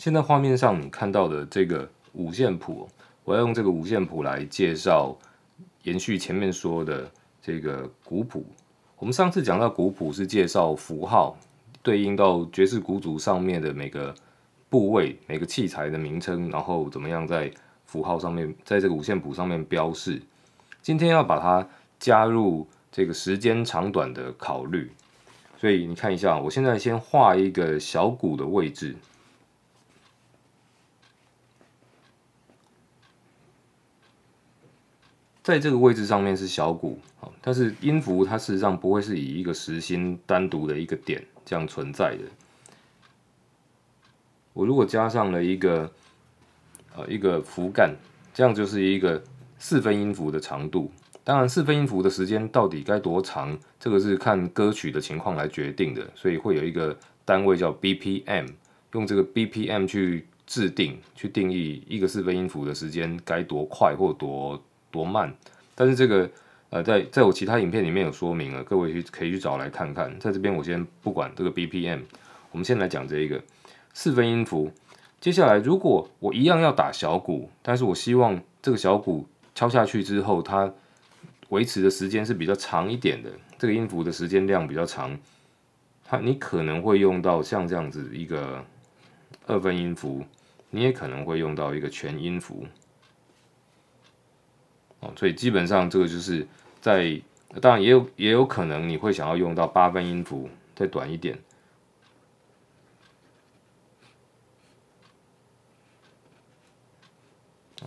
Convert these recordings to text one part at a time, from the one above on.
现在画面上你看到的这个五线谱，我要用这个五线谱来介绍，延续前面说的这个鼓谱。我们上次讲到鼓谱是介绍符号对应到爵士鼓组上面的每个部位、每个器材的名称，然后怎么样在符号上面，在这个五线谱上面标示。今天要把它加入这个时间长短的考虑，所以你看一下，我现在先画一个小鼓的位置。在这个位置上面是小鼓，好，但是音符它事实上不会是以一个实心单独的一个点这样存在的。我如果加上了一个，呃，一个符干，这样就是一个四分音符的长度。当然，四分音符的时间到底该多长，这个是看歌曲的情况来决定的。所以会有一个单位叫 BPM，用这个 BPM 去制定、去定义一个四分音符的时间该多快或多。多慢？但是这个呃，在在我其他影片里面有说明了，各位去可以去找来看看。在这边我先不管这个 BPM，我们先来讲这一个四分音符。接下来如果我一样要打小鼓，但是我希望这个小鼓敲下去之后，它维持的时间是比较长一点的，这个音符的时间量比较长。它你可能会用到像这样子一个二分音符，你也可能会用到一个全音符。哦，所以基本上这个就是在，当然也有也有可能你会想要用到八分音符再短一点，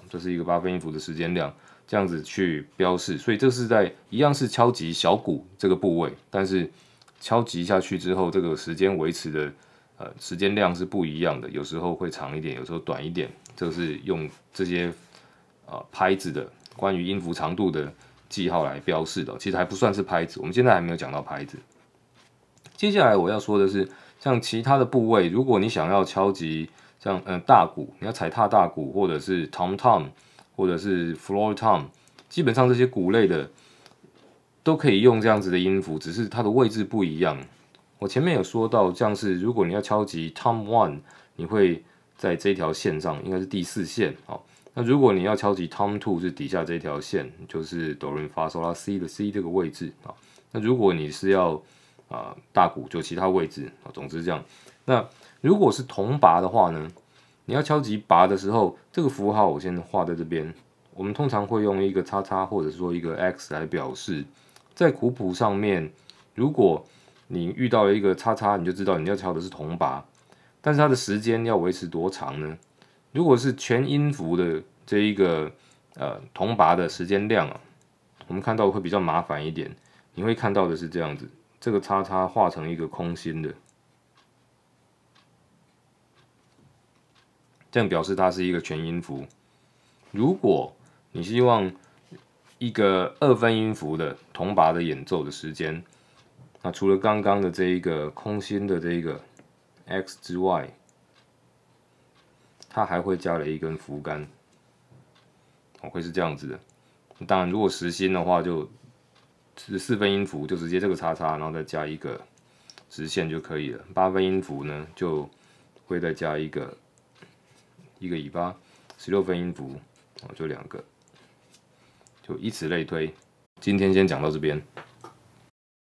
这是一个八分音符的时间量，这样子去标示。所以这是在一样是敲击小鼓这个部位，但是敲击下去之后，这个时间维持的呃时间量是不一样的，有时候会长一点，有时候短一点。这个是用这些呃拍子的。关于音符长度的记号来标示的，其实还不算是拍子。我们现在还没有讲到拍子。接下来我要说的是，像其他的部位，如果你想要敲击，像呃大鼓，你要踩踏大鼓，或者是 tom tom，或者是 floor tom，基本上这些鼓类的都可以用这样子的音符，只是它的位置不一样。我前面有说到，像是如果你要敲击 tom one，你会在这条线上，应该是第四线哦。那如果你要敲击 Tom Two，是底下这条线，就是 Dorin 发售啦 C 的 C 这个位置啊。那如果你是要啊大鼓就其他位置啊，总之这样。那如果是铜拔的话呢，你要敲击拔的时候，这个符号我先画在这边。我们通常会用一个叉叉，或者说一个 X 来表示。在古谱上面，如果你遇到了一个叉叉，你就知道你要敲的是铜拔。但是它的时间要维持多长呢？如果是全音符的这一个呃，同拔的时间量啊，我们看到会比较麻烦一点。你会看到的是这样子，这个叉叉画成一个空心的，这样表示它是一个全音符。如果你希望一个二分音符的同拔的演奏的时间，那除了刚刚的这一个空心的这一个 X 之外，它还会加了一根浮杆，哦，会是这样子的。当然，如果实心的话，就四四分音符就直接这个叉叉，然后再加一个直线就可以了。八分音符呢，就会再加一个一个尾巴。十六分音符哦，就两个，就以此类推。今天先讲到这边。